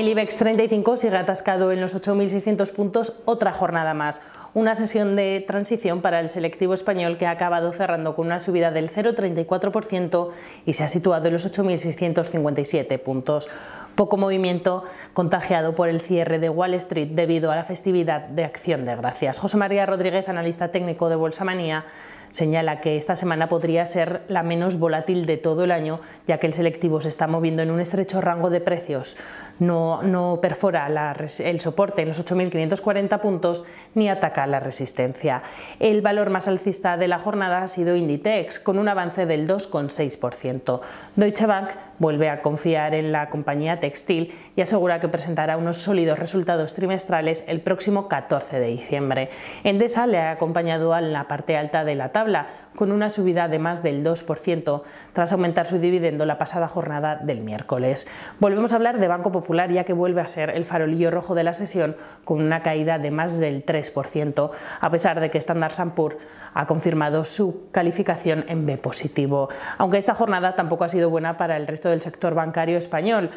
El IBEX 35 sigue atascado en los 8.600 puntos otra jornada más. Una sesión de transición para el selectivo español que ha acabado cerrando con una subida del 0,34% y se ha situado en los 8.657 puntos poco movimiento contagiado por el cierre de Wall Street debido a la festividad de Acción de Gracias. José María Rodríguez, analista técnico de Bolsa Manía, señala que esta semana podría ser la menos volátil de todo el año, ya que el selectivo se está moviendo en un estrecho rango de precios. No, no perfora el soporte en los 8.540 puntos ni ataca la resistencia. El valor más alcista de la jornada ha sido Inditex, con un avance del 2,6%. Deutsche Bank vuelve a confiar en la compañía textil y asegura que presentará unos sólidos resultados trimestrales el próximo 14 de diciembre. Endesa le ha acompañado en la parte alta de la tabla, con una subida de más del 2%, tras aumentar su dividendo la pasada jornada del miércoles. Volvemos a hablar de Banco Popular, ya que vuelve a ser el farolillo rojo de la sesión, con una caída de más del 3%, a pesar de que Standard Poor's ha confirmado su calificación en B positivo. Aunque esta jornada tampoco ha sido buena para el resto del sector bancario español,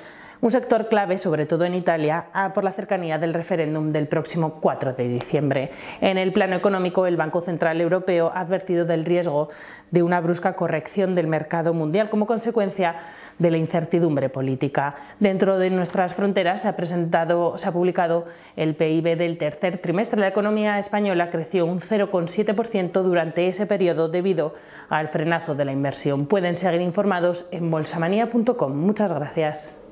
un sector clave, sobre todo en Italia, ah, por la cercanía del referéndum del próximo 4 de diciembre. En el plano económico, el Banco Central Europeo ha advertido del riesgo de una brusca corrección del mercado mundial como consecuencia de la incertidumbre política. Dentro de nuestras fronteras se ha, presentado, se ha publicado el PIB del tercer trimestre. La economía española creció un 0,7% durante ese periodo debido al frenazo de la inversión. Pueden seguir informados en bolsamanía.com. Muchas gracias.